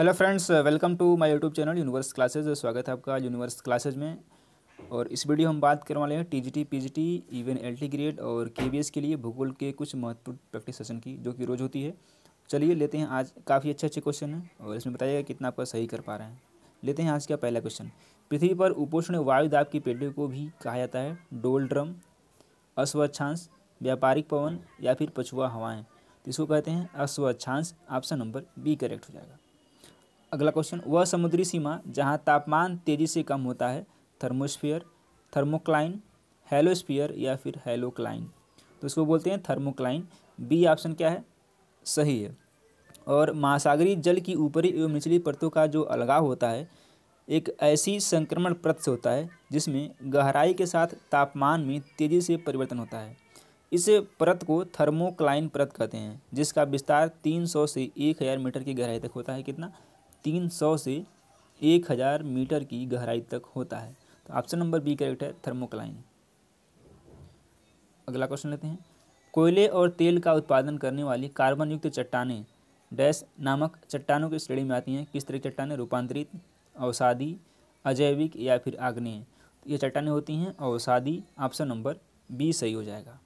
hello friends welcome to my YouTube channel Universe Classes स्वागत है आपका यूनिवर्स क्लासेज में और इस वीडियो हम बात करने वाले हैं TGT PGT even LT grade और केबीएस के लिए भूगोल के कुछ महत्वपूर्ण प्रैक्टिस सेशन की जो कि रोज़ होती है चलिए लेते हैं आज काफ़ी अच्छे अच्छे क्वेश्चन हैं और इसमें बताइएगा कितना आपका सही कर पा रहे हैं लेते हैं आज का पहला क्वेश्चन पृथ्वी पर उपोषण वायुदाब की पेटी को भी कहा जाता है डोल ड्रम अस्वच्छांश व्यापारिक पवन या फिर पछुआ हवाएँ तो इसको कहते हैं अस्वच्छांश ऑप्शन नंबर बी करेक्ट हो जाएगा अगला क्वेश्चन वह समुद्री सीमा जहाँ तापमान तेजी से कम होता है थर्मोस्फीयर थर्मोक्लाइन हेलोस्फीयर या फिर हेलोक्लाइन तो इसको बोलते हैं थर्मोक्लाइन बी ऑप्शन क्या है सही है और महासागरीय जल की ऊपरी एवं निचली परतों का जो अलगाव होता है एक ऐसी संक्रमण प्रत से होता है जिसमें गहराई के साथ तापमान में तेज़ी से परिवर्तन होता है इस परत को थर्मोक्लाइन परत कहते हैं जिसका विस्तार 300 से 1000 मीटर की गहराई तक होता है कितना 300 से 1000 मीटर की गहराई तक होता है तो ऑप्शन नंबर बी करेक्ट है थर्मोक्लाइन अगला क्वेश्चन लेते हैं कोयले और तेल का उत्पादन करने वाली कार्बन युक्त चट्टाने डैश नामक चट्टानों की श्रेणी में आती हैं किस तरह की चट्टाने रूपांतरित औसादी अजैविक या फिर आग्नेय तो ये चट्टाने होती हैं औसादी ऑप्शन नंबर बी सही हो जाएगा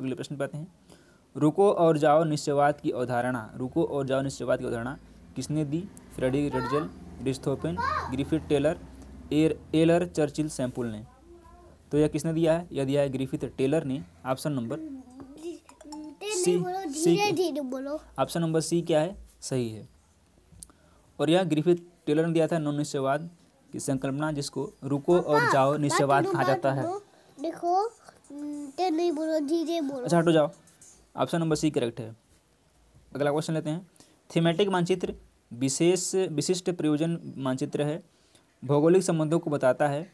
अगले प्रश्न पाते हैं रुको और जाओ निश्चयवाद की अवधारणा रुको और जाओ निश्चयवाद की अवधारणा किसने दी फ्रेडी रेडजल डिस्थोपेन ग्रिफिथ टेलर एर एलर चर्चिल सैम्पुल ने तो यह किसने दिया है यह दिया है ग्रिफिथ टेलर ने option number C C option number C क्या है सही है और यह ग्रिफिथ टेलर ने दिया था नॉन निश्चयवाद की संकल्पना जिसको रुको और जाओ निश्चयवाद कहा जाता है देखो नहीं बोलो धीरे बोलो अच्छा हटो जाओ ऑप्शन नंबर सी करेक्ट है अगला क्वेश्चन लेते हैं थीमेटिक मानचित्र विशेष विशिष्ट प्रयोजन मानचित्र है भौगोलिक संबंधों को बताता है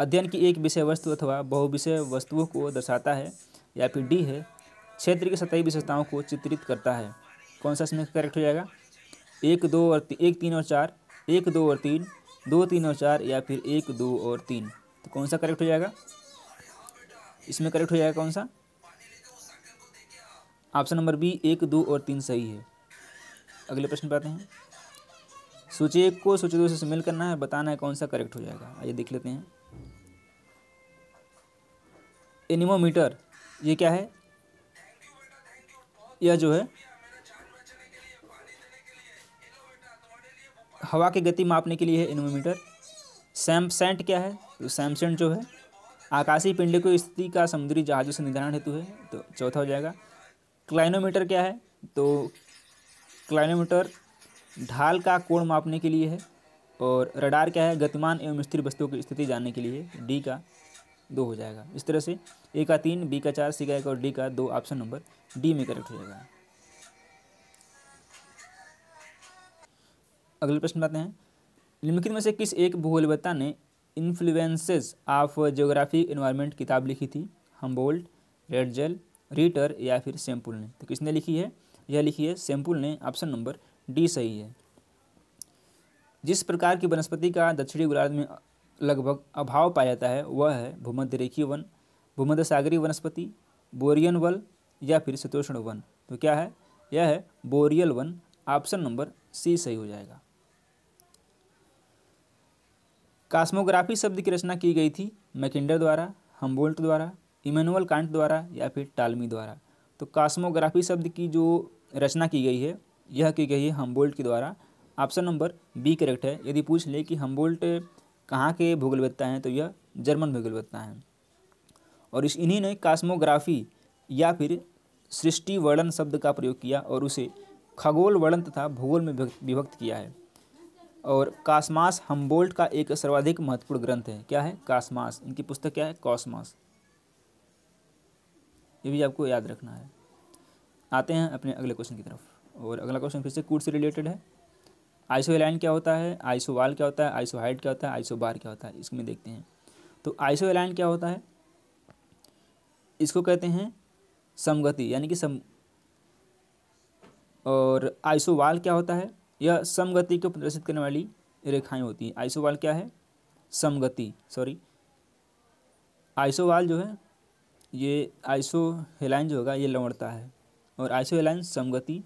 अध्ययन की एक विषय वस्तु अथवा बहुविषय वस्तुओं को दर्शाता है या फिर डी है क्षेत्र की सतही विशेषताओं को चित्रित करता है कौन सा इसमें करेक्ट हो जाएगा एक दो और एक तीन और चार एक दो और तीन दो तीन और चार या फिर एक दो और तीन तो कौन सा करेक्ट हो जाएगा इसमें करेक्ट हो जाएगा कौन सा ऑप्शन नंबर बी एक दो और तीन सही है अगले प्रश्न पर आते हैं सूची एक को सूची दूसरे से मिल करना है बताना है कौन सा करेक्ट हो जाएगा आइए देख लेते हैं एनिमोमीटर ये क्या है यह जो है हवा की गति मापने के लिए है एनिमोमीटर सैमसेंट क्या है तो सैमसेंट जो है आकाशीय पिंड की स्थिति का समुद्री जहाज़ों से निर्धारण हेतु है तो चौथा हो जाएगा क्लाइनोमीटर क्या है तो क्लाइनोमीटर ढाल का कोण मापने के लिए है और रडार क्या है गतिमान एवं स्थिर वस्तुओं की स्थिति जानने के लिए डी का दो हो जाएगा इस तरह से ए का तीन बी का चार सी का एक और डी का दो ऑप्शन नंबर डी में करेक्ट हो जाएगा अगले प्रश्न बताते हैं निम्नलिखित में से किस एक भूगोलवत्ता ने इन्फ्लुएंसेस ऑफ ज्योग्राफी इन्वायरमेंट किताब लिखी थी हम्बोल्ट रेडजेल रीटर या फिर सेम्पुल ने तो किसने लिखी है यह लिखी है सेम्पुल ने ऑप्शन नंबर डी सही है जिस प्रकार की वनस्पति का दक्षिणी गोलार्ध में लगभग अभाव पाया जाता है वह है भूमध्य रेखीय वन भूमध्य सागरीय वनस्पति बोरियन वन या फिर शीतोष्ण वन तो क्या है यह है बोरियल वन ऑप्शन नंबर सी सही हो जाएगा कास्मोग्राफी शब्द की रचना की गई थी मैकिंडर द्वारा हम्बोल्ट द्वारा इमेनुअल कांट द्वारा या फिर टालमी द्वारा तो कास्मोग्राफी शब्द की जो रचना की गई है यह की गई है हम्बोल्ट के द्वारा ऑप्शन नंबर बी करेक्ट है यदि पूछ ले कि हम्बोल्ट कहाँ के भूगोलवेत्ता हैं तो यह जर्मन भूगोलवेत्ता हैं और इस इन्हीं ने कास्मोग्राफी या फिर सृष्टि वर्णन शब्द का प्रयोग किया और उसे खगोल वर्णन तथा भूगोल में विभक्त किया है और कास्मास हम्बोल्ट का एक सर्वाधिक महत्वपूर्ण ग्रंथ है क्या है कास्मास इनकी पुस्तक क्या है कॉस्मास ये भी आपको याद रखना है आते हैं अपने अगले क्वेश्चन की तरफ और अगला क्वेश्चन फिर से कूट से रिलेटेड है आइसो एलाइन क्या होता है आइसो वाल क्या होता है आइसो हाइट क्या होता है आइसो बार क्या होता है इसमें देखते हैं तो आइसो एलाइन क्या होता है इसको कहते हैं समगति यानी कि सम और आइसो वाल क्या होता है यह समगति को प्रदर्शित करने वाली रेखाएं होती हैं आइसो वाल क्या है समगति सॉरी आइसो वाल जो है ये आइसो हेलाइन जो होगा ये लवड़ता है और आइसो हेलाइन समगति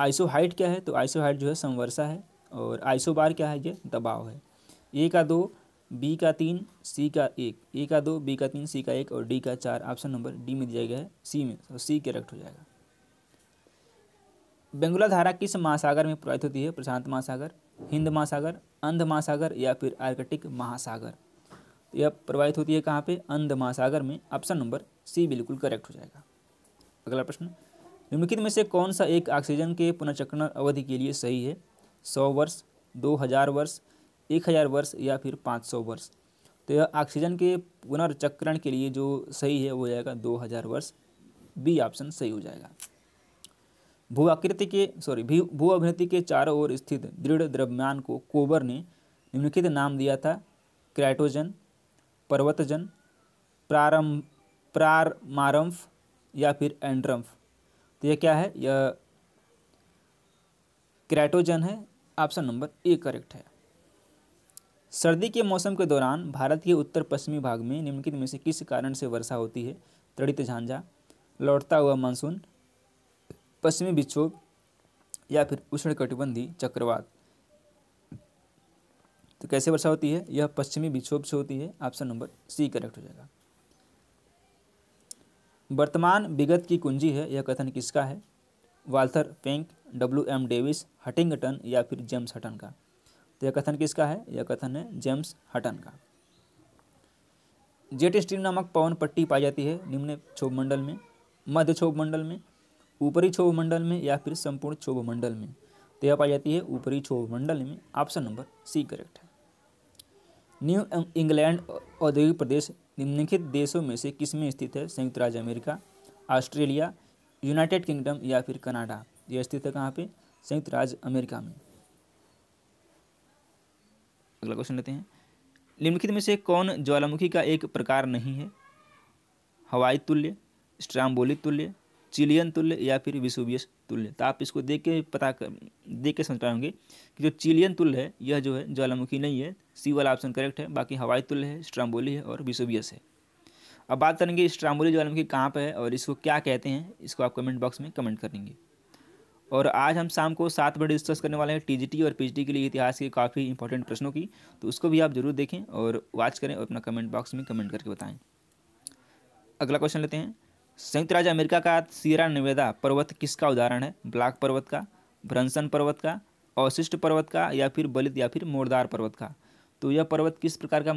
आइसो हाइट क्या है तो आइसो हाइट जो है संवर्षा है और आइसो बार क्या है ये दबाव है ए का दो बी का तीन सी का एक ए का दो बी का तीन सी का एक और डी का चार ऑप्शन नंबर डी में दिया गया है सी में और तो सी करेक्ट हो जाएगा बेंगुला धारा किस महासागर में प्रवाहित होती है प्रशांत महासागर हिंद महासागर अंध महासागर या फिर आर्कटिक महासागर तो यह प्रवाहित होती है कहाँ पे अंध महासागर में ऑप्शन नंबर सी बिल्कुल करेक्ट हो जाएगा अगला प्रश्न निम्नलिखित में से कौन सा एक ऑक्सीजन के पुनर्चक्रण अवधि के लिए सही है सौ वर्ष दो हज़ार वर्ष एक हज़ार वर्ष या फिर पाँच सौ वर्ष तो यह ऑक्सीजन के पुनर्चक्रण के लिए जो सही है वो जाएगा दो हज़ार वर्ष बी ऑप्शन सही हो जाएगा भू आकृति के सॉरी भू अभिनति के चारों ओर स्थित दृढ़ द्रव्यमान को कोबर ने निम्नलिखित नाम दिया था क्रैटोजन पर्वतजन प्रारंभ प्रारमारम्फ या फिर एंड्रम्फ तो यह क्या है यह क्रैटोजन है ऑप्शन नंबर ए करेक्ट है सर्दी के मौसम के दौरान भारत के उत्तर पश्चिमी भाग में निम्नलिखित में से किस कारण से वर्षा होती है तड़ित झांझा लौटता हुआ मानसून पश्चिमी विक्षोभ या फिर कटिबंधी चक्रवात तो कैसे वर्षा होती है यह पश्चिमी विक्षोभ से होती है ऑप्शन नंबर सी करेक्ट हो जाएगा वर्तमान विगत की कुंजी है यह कथन किसका है Walther Penck W M Davis Huntington या फिर जेम्स हटन का तो यह कथन किसका है यह कथन है जेम्स हटन का जेट स्ट्रीम नामक पवन पट्टी पाई जाती है निम्न क्षोभ मंडल में मध्य क्षोभ मंडल में ऊपरी क्षोभ मंडल में या फिर संपूर्ण क्षोभ मंडल में तो यह पाई जाती है ऊपरी क्षोभ मंडल में ऑप्शन नंबर सी करेक्ट है न्यू इंग्लैंड औद्योगिक प्रदेश निम्नलिखित देशों में से किस में स्थित है संयुक्त राज्य अमेरिका ऑस्ट्रेलिया यूनाइटेड किंगडम या फिर कनाडा यह स्थित है कहाँ पे संयुक्त राज्य अमेरिका में अगला क्वेश्चन लेते हैं निम्नलिखित में से कौन ज्वालामुखी का एक प्रकार नहीं है हवाई तुल्य स्ट्राम्बोली तुल्य चिलियन तुल्य या फिर विसुवियस तुल्य तो आप इसको देख के पता कर देख के समझ पाएंगे कि जो चिलियन तुल्य है यह जो है ज्वालामुखी नहीं है सी वाला ऑप्शन करेक्ट है बाकी हवाई तुल्य है स्ट्राम्बोली है और विसुवियस है अब बात करेंगे स्ट्राम्बोली ज्वालामुखी कहाँ पर है और इसको क्या कहते हैं इसको आप कमेंट बॉक्स में कमेंट करेंगे और आज हम शाम को सात बजे डिस्कस करने वाले हैं टीजीटी और पीजीटी के लिए इतिहास के काफ़ी इंपॉर्टेंट प्रश्नों की तो उसको भी आप जरूर देखें और वॉच करें और अपना कमेंट बॉक्स में कमेंट करके बताएं अगला क्वेश्चन लेते हैं संयुक्त राज्य अमेरिका का सीरा निवेदा पर्वत किसका उदाहरण है ब्लैक पर्वत का भ्रंसन पर्वत का अवशिष्ट पर्वत का या फिर बलित या फिर मोरदार पर्वत का तो यह पर्वत किस प्रकार का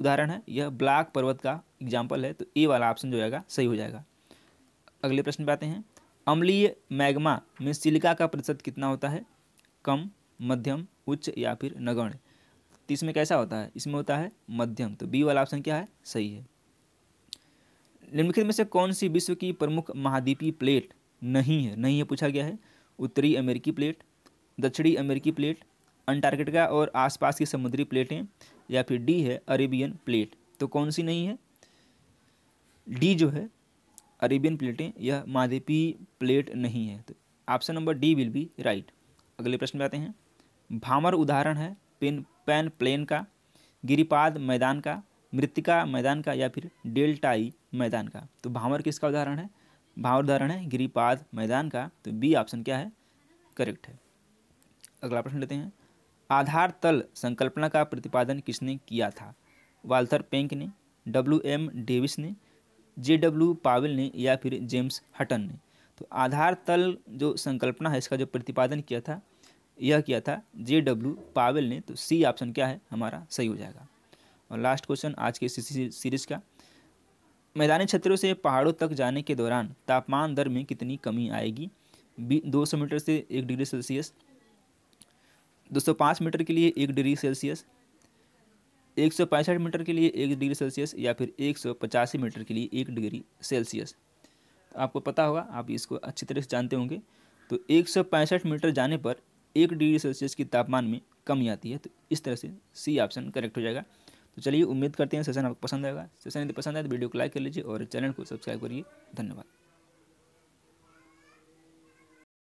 उदाहरण है यह ब्लैक पर्वत का एग्जाम्पल है तो ए वाला ऑप्शन जो जाएगा सही हो जाएगा अगले प्रश्न पे आते हैं अम्लीय मैग्मा में सिलिका का प्रतिशत कितना होता है कम मध्यम उच्च या फिर नगण्य तो इसमें कैसा होता है इसमें होता है मध्यम तो बी वाला ऑप्शन क्या है सही है निम्नलिखित में से कौन सी विश्व की प्रमुख महाद्वीपीय प्लेट नहीं है नहीं है पूछा गया है उत्तरी अमेरिकी प्लेट दक्षिणी अमेरिकी प्लेट अंटार्कटिका और आसपास की समुद्री प्लेटें या फिर डी है अरेबियन प्लेट तो कौन सी नहीं है डी जो है अरेबियन प्लेटें यह महाद्वीपीय प्लेट नहीं है तो option number D will be right अगले प्रश्न में आते हैं भामर उदाहरण है पेन पैन प्लेन का गिरिपाद मैदान का मृतिका मैदान का या फिर डेल्टाई मैदान का तो भावर किसका उदाहरण है भावर उदाहरण है गिरिपाद मैदान का तो बी ऑप्शन क्या है करेक्ट है अगला प्रश्न लेते हैं आधार तल संकल्पना का प्रतिपादन किसने किया था वाल्थर पेंक ने डब्ल्यू एम डेविस ने जे डब्ल्यू पावेल ने या फिर जेम्स हटन ने तो आधार तल जो संकल्पना है इसका जो प्रतिपादन किया था यह किया था जे डब्ल्यू पावेल ने तो सी ऑप्शन क्या है हमारा सही हो जाएगा और लास्ट क्वेश्चन आज के सीरीज का मैदानी क्षेत्रों से पहाड़ों तक जाने के दौरान तापमान दर में कितनी कमी आएगी बी दो सौ मीटर से एक डिग्री सेल्सियस दो सौ पाँच मीटर के लिए एक डिग्री सेल्सियस एक सौ पैंसठ मीटर के लिए एक डिग्री सेल्सियस या फिर एक सौ पचासी मीटर के लिए एक डिग्री सेल्सियस तो आपको पता होगा आप इसको अच्छी तरह से जानते होंगे तो एक सौ पैंसठ मीटर जाने पर एक डिग्री सेल्सियस की तापमान में कमी आती है तो इस तरह से सी ऑप्शन करेक्ट हो जाएगा तो चलिए उम्मीद करते हैं सेशन आपको पसंद आएगा सेशन यदि पसंद आए तो वीडियो को लाइक कर लीजिए और चैनल को सब्सक्राइब करिए धन्यवाद